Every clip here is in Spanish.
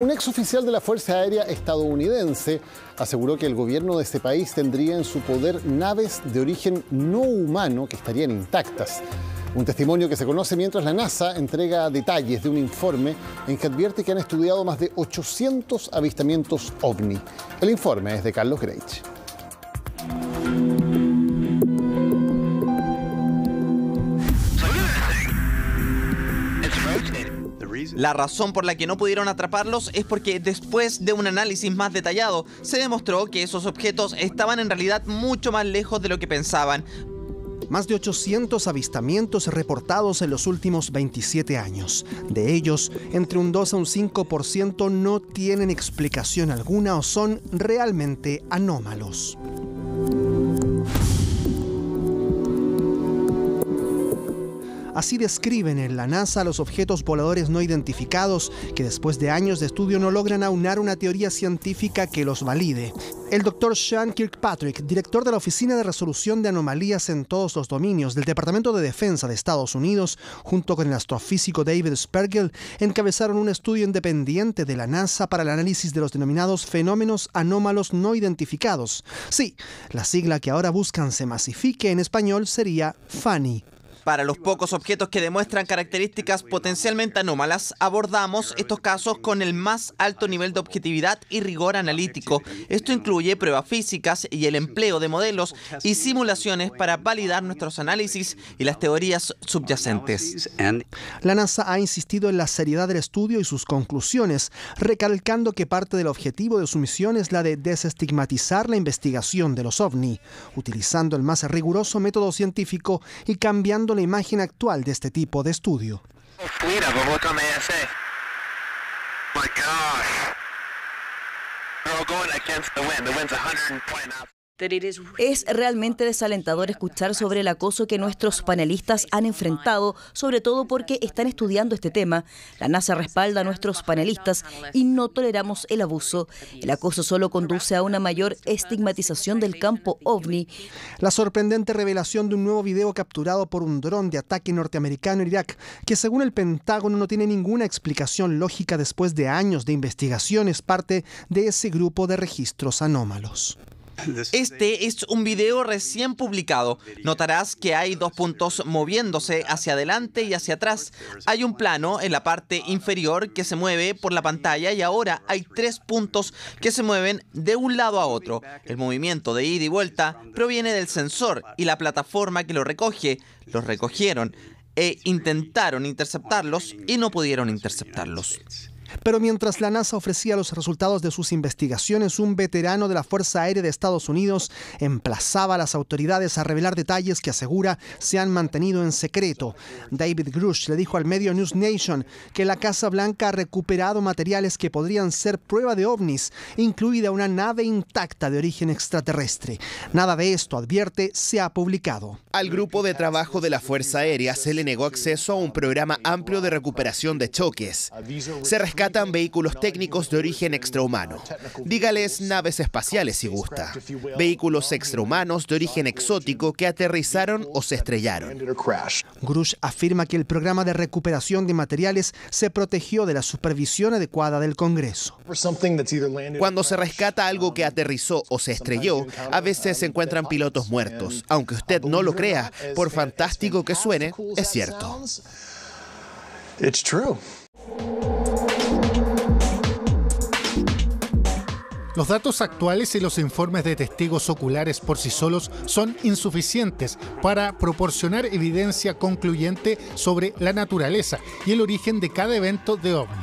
Un exoficial de la Fuerza Aérea estadounidense aseguró que el gobierno de este país tendría en su poder naves de origen no humano que estarían intactas. Un testimonio que se conoce mientras la NASA entrega detalles de un informe en que advierte que han estudiado más de 800 avistamientos ovni. El informe es de Carlos Greich. La razón por la que no pudieron atraparlos es porque después de un análisis más detallado, se demostró que esos objetos estaban en realidad mucho más lejos de lo que pensaban. Más de 800 avistamientos reportados en los últimos 27 años. De ellos, entre un 2 a un 5% no tienen explicación alguna o son realmente anómalos. Así describen en la NASA los objetos voladores no identificados que después de años de estudio no logran aunar una teoría científica que los valide. El doctor Sean Kirkpatrick, director de la Oficina de Resolución de Anomalías en todos los dominios del Departamento de Defensa de Estados Unidos, junto con el astrofísico David Spergel, encabezaron un estudio independiente de la NASA para el análisis de los denominados fenómenos anómalos no identificados. Sí, la sigla que ahora buscan se masifique en español sería FANI. Para los pocos objetos que demuestran características potencialmente anómalas, abordamos estos casos con el más alto nivel de objetividad y rigor analítico. Esto incluye pruebas físicas y el empleo de modelos y simulaciones para validar nuestros análisis y las teorías subyacentes. La NASA ha insistido en la seriedad del estudio y sus conclusiones, recalcando que parte del objetivo de su misión es la de desestigmatizar la investigación de los ovni, utilizando el más riguroso método científico y cambiando imagen actual de este tipo de estudio. Es realmente desalentador escuchar sobre el acoso que nuestros panelistas han enfrentado, sobre todo porque están estudiando este tema. La NASA respalda a nuestros panelistas y no toleramos el abuso. El acoso solo conduce a una mayor estigmatización del campo ovni. La sorprendente revelación de un nuevo video capturado por un dron de ataque norteamericano en Irak, que según el Pentágono no tiene ninguna explicación lógica después de años de investigación, es parte de ese grupo de registros anómalos. Este es un video recién publicado. Notarás que hay dos puntos moviéndose hacia adelante y hacia atrás. Hay un plano en la parte inferior que se mueve por la pantalla y ahora hay tres puntos que se mueven de un lado a otro. El movimiento de ida y vuelta proviene del sensor y la plataforma que lo recoge. Los recogieron e intentaron interceptarlos y no pudieron interceptarlos. Pero mientras la NASA ofrecía los resultados de sus investigaciones, un veterano de la Fuerza Aérea de Estados Unidos emplazaba a las autoridades a revelar detalles que asegura se han mantenido en secreto. David Grush le dijo al medio News Nation que la Casa Blanca ha recuperado materiales que podrían ser prueba de ovnis, incluida una nave intacta de origen extraterrestre. Nada de esto, advierte, se ha publicado. Al grupo de trabajo de la Fuerza Aérea se le negó acceso a un programa amplio de recuperación de choques. Se rescatan vehículos técnicos de origen extrahumano. Dígales naves espaciales si gusta. Vehículos extrahumanos de origen exótico que aterrizaron o se estrellaron. Grush afirma que el programa de recuperación de materiales se protegió de la supervisión adecuada del Congreso. Cuando se rescata algo que aterrizó o se estrelló, a veces se encuentran pilotos muertos. Aunque usted no lo crea, por fantástico que suene, es cierto. Los datos actuales y los informes de testigos oculares por sí solos son insuficientes para proporcionar evidencia concluyente sobre la naturaleza y el origen de cada evento de ovni.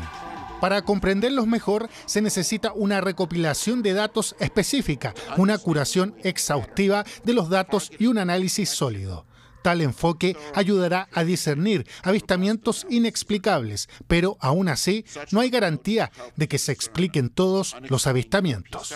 Para comprenderlos mejor se necesita una recopilación de datos específica, una curación exhaustiva de los datos y un análisis sólido. Tal enfoque ayudará a discernir avistamientos inexplicables, pero aún así no hay garantía de que se expliquen todos los avistamientos.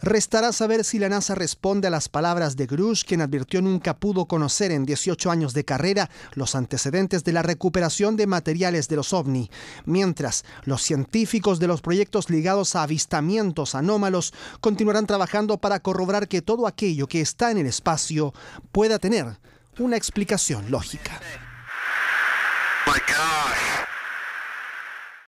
Restará saber si la NASA responde a las palabras de Grush, quien advirtió nunca pudo conocer en 18 años de carrera los antecedentes de la recuperación de materiales de los ovni, mientras los científicos de los proyectos ligados a avistamientos anómalos continuarán trabajando para corroborar que todo aquello que está en el espacio pueda tener una explicación lógica.